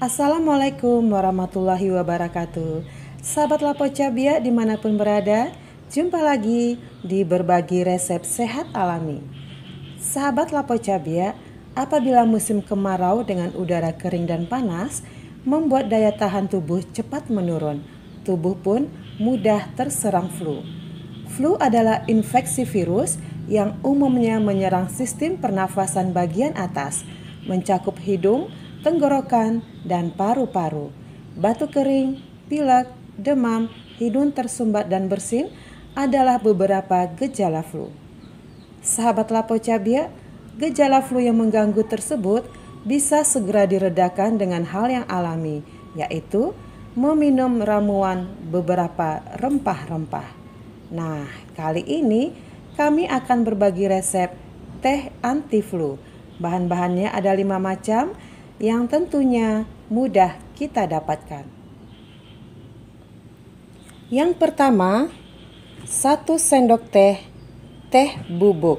Assalamualaikum warahmatullahi wabarakatuh Sahabat Lapo Cabia dimanapun berada Jumpa lagi di berbagi resep sehat alami Sahabat Lapo Cabia Apabila musim kemarau dengan udara kering dan panas Membuat daya tahan tubuh cepat menurun Tubuh pun mudah terserang flu. Flu adalah infeksi virus yang umumnya menyerang sistem pernafasan bagian atas, mencakup hidung, tenggorokan, dan paru-paru. Batu kering, pilek, demam, hidung tersumbat dan bersin adalah beberapa gejala flu. Sahabat Lapo Cabia, gejala flu yang mengganggu tersebut bisa segera diredakan dengan hal yang alami, yaitu meminum ramuan beberapa rempah-rempah. Nah, kali ini kami akan berbagi resep teh anti flu. Bahan-bahannya ada lima macam yang tentunya mudah kita dapatkan. Yang pertama, satu sendok teh teh bubuk.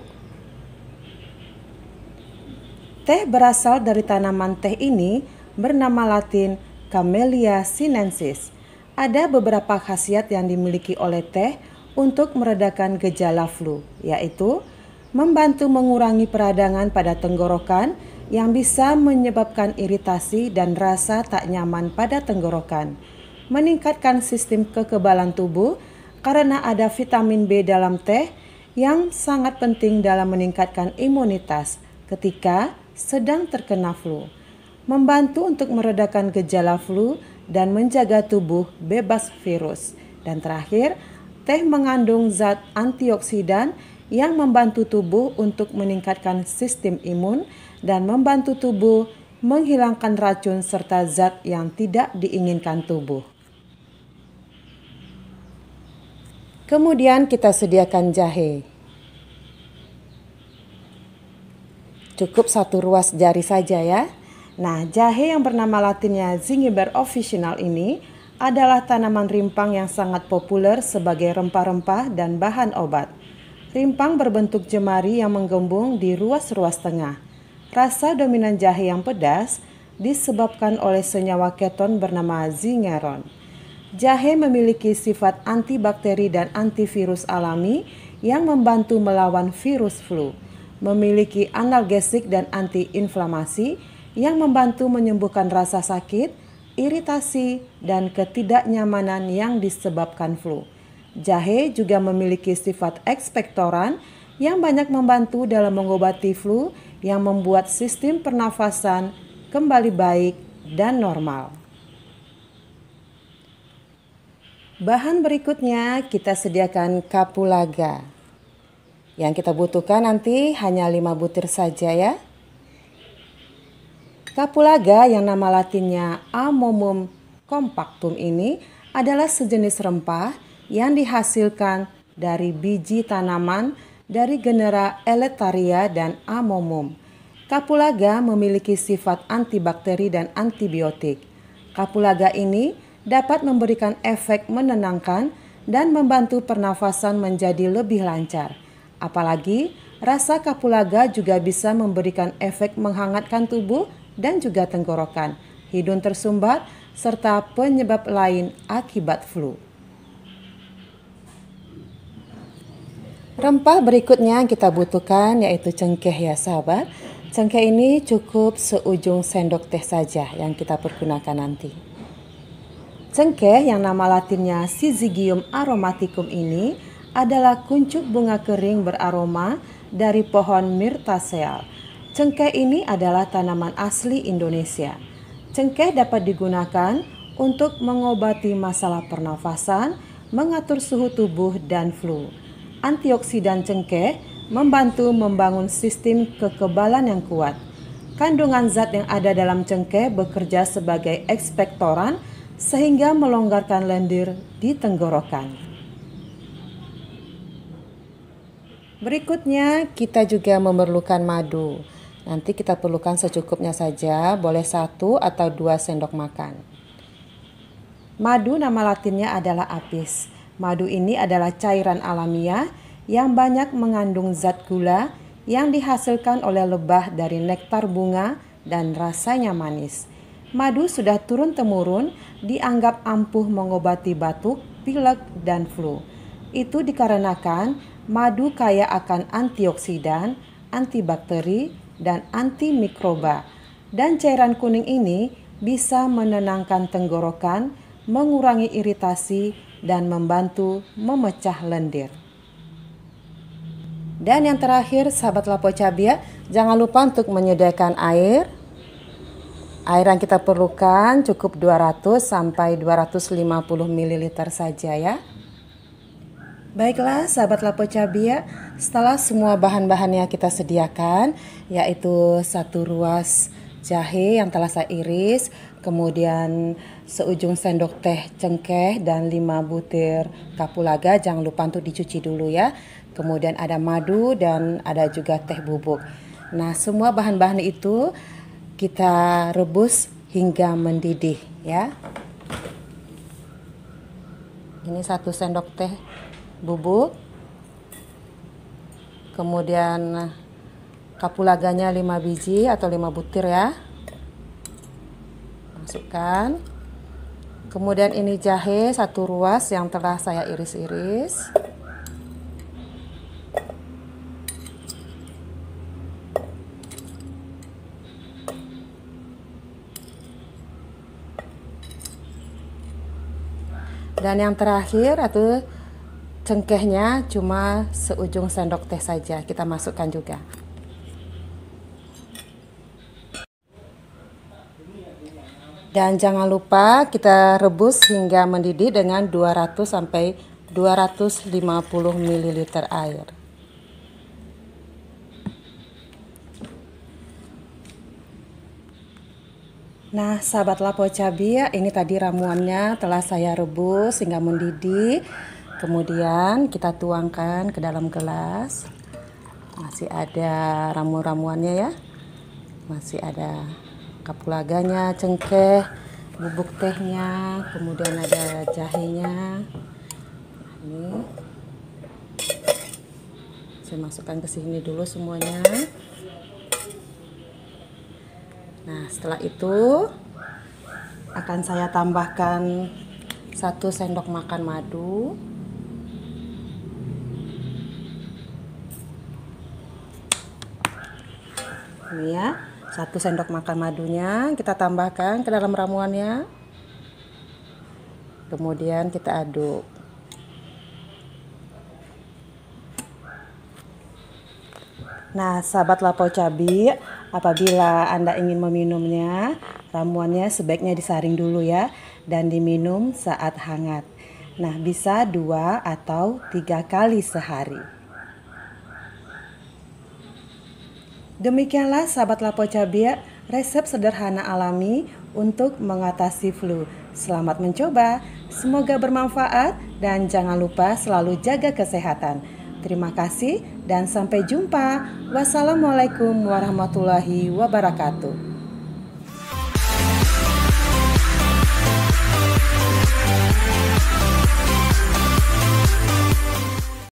Teh berasal dari tanaman teh ini bernama latin Camellia sinensis. Ada beberapa khasiat yang dimiliki oleh teh untuk meredakan gejala flu, yaitu membantu mengurangi peradangan pada tenggorokan yang bisa menyebabkan iritasi dan rasa tak nyaman pada tenggorokan, meningkatkan sistem kekebalan tubuh karena ada vitamin B dalam teh yang sangat penting dalam meningkatkan imunitas ketika sedang terkena flu membantu untuk meredakan gejala flu dan menjaga tubuh bebas virus. Dan terakhir, teh mengandung zat antioksidan yang membantu tubuh untuk meningkatkan sistem imun dan membantu tubuh menghilangkan racun serta zat yang tidak diinginkan tubuh. Kemudian kita sediakan jahe. Cukup satu ruas jari saja ya. Nah, jahe yang bernama latinnya Zingiber officinal ini adalah tanaman rimpang yang sangat populer sebagai rempah-rempah dan bahan obat. Rimpang berbentuk jemari yang menggembung di ruas-ruas tengah. Rasa dominan jahe yang pedas disebabkan oleh senyawa keton bernama zingeron. Jahe memiliki sifat antibakteri dan antivirus alami yang membantu melawan virus flu, memiliki analgesik dan antiinflamasi yang membantu menyembuhkan rasa sakit, iritasi, dan ketidaknyamanan yang disebabkan flu. Jahe juga memiliki sifat ekspektoran yang banyak membantu dalam mengobati flu yang membuat sistem pernafasan kembali baik dan normal. Bahan berikutnya kita sediakan kapulaga. Yang kita butuhkan nanti hanya 5 butir saja ya. Kapulaga yang nama latinnya Amomum compactum ini adalah sejenis rempah yang dihasilkan dari biji tanaman dari genera Eletaria dan Amomum. Kapulaga memiliki sifat antibakteri dan antibiotik. Kapulaga ini dapat memberikan efek menenangkan dan membantu pernafasan menjadi lebih lancar. Apalagi, rasa kapulaga juga bisa memberikan efek menghangatkan tubuh dan juga tenggorokan, hidung tersumbat, serta penyebab lain akibat flu. Rempah berikutnya yang kita butuhkan yaitu cengkeh ya sahabat. Cengkeh ini cukup seujung sendok teh saja yang kita pergunakan nanti. Cengkeh yang nama latinnya Syzygium aromaticum ini adalah kuncup bunga kering beraroma dari pohon myrtaceae Cengkeh ini adalah tanaman asli Indonesia. Cengkeh dapat digunakan untuk mengobati masalah pernafasan, mengatur suhu tubuh, dan flu. Antioksidan cengkeh membantu membangun sistem kekebalan yang kuat. Kandungan zat yang ada dalam cengkeh bekerja sebagai ekspektoran sehingga melonggarkan lendir di tenggorokan. Berikutnya, kita juga memerlukan madu. Nanti kita perlukan secukupnya saja, boleh satu atau dua sendok makan. Madu nama latinnya adalah apis. Madu ini adalah cairan alamiah yang banyak mengandung zat gula yang dihasilkan oleh lebah dari nektar bunga dan rasanya manis. Madu sudah turun-temurun dianggap ampuh mengobati batuk, pilek, dan flu. Itu dikarenakan madu kaya akan antioksidan, antibakteri, dan antimikroba. Dan cairan kuning ini bisa menenangkan tenggorokan, mengurangi iritasi, dan membantu memecah lendir. Dan yang terakhir, sahabat lapo cabia, jangan lupa untuk menyediakan air. Air yang kita perlukan cukup 200 sampai 250 ml saja ya. Baiklah, sahabat Lapo Cabia, setelah semua bahan-bahannya kita sediakan, yaitu satu ruas jahe yang telah saya iris, kemudian seujung sendok teh cengkeh dan lima butir kapulaga jangan lupa untuk dicuci dulu ya. Kemudian ada madu dan ada juga teh bubuk. Nah, semua bahan-bahan itu kita rebus hingga mendidih ya. Ini satu sendok teh bubuk kemudian eh, kapulaganya 5 biji atau 5 butir ya masukkan kemudian ini jahe satu ruas yang telah saya iris-iris dan yang terakhir atau cengkehnya cuma seujung sendok teh saja kita masukkan juga dan jangan lupa kita rebus hingga mendidih dengan 200 sampai 250 ml air Nah, sahabat lapo cabia ini tadi ramuannya telah saya rebus hingga mendidih kemudian kita tuangkan ke dalam gelas masih ada ramu-ramuannya ya masih ada kapulaganya cengkeh bubuk tehnya kemudian ada jahenya ini saya masukkan ke sini dulu semuanya nah setelah itu akan saya tambahkan satu sendok makan madu ini ya. Satu sendok makan madunya kita tambahkan ke dalam ramuannya. Kemudian kita aduk. Nah, sahabat lapo cabi, apabila Anda ingin meminumnya, ramuannya sebaiknya disaring dulu ya dan diminum saat hangat. Nah, bisa dua atau tiga kali sehari. Demikianlah sahabat Lapo Cabia, resep sederhana alami untuk mengatasi flu. Selamat mencoba, semoga bermanfaat dan jangan lupa selalu jaga kesehatan. Terima kasih dan sampai jumpa. Wassalamualaikum warahmatullahi wabarakatuh.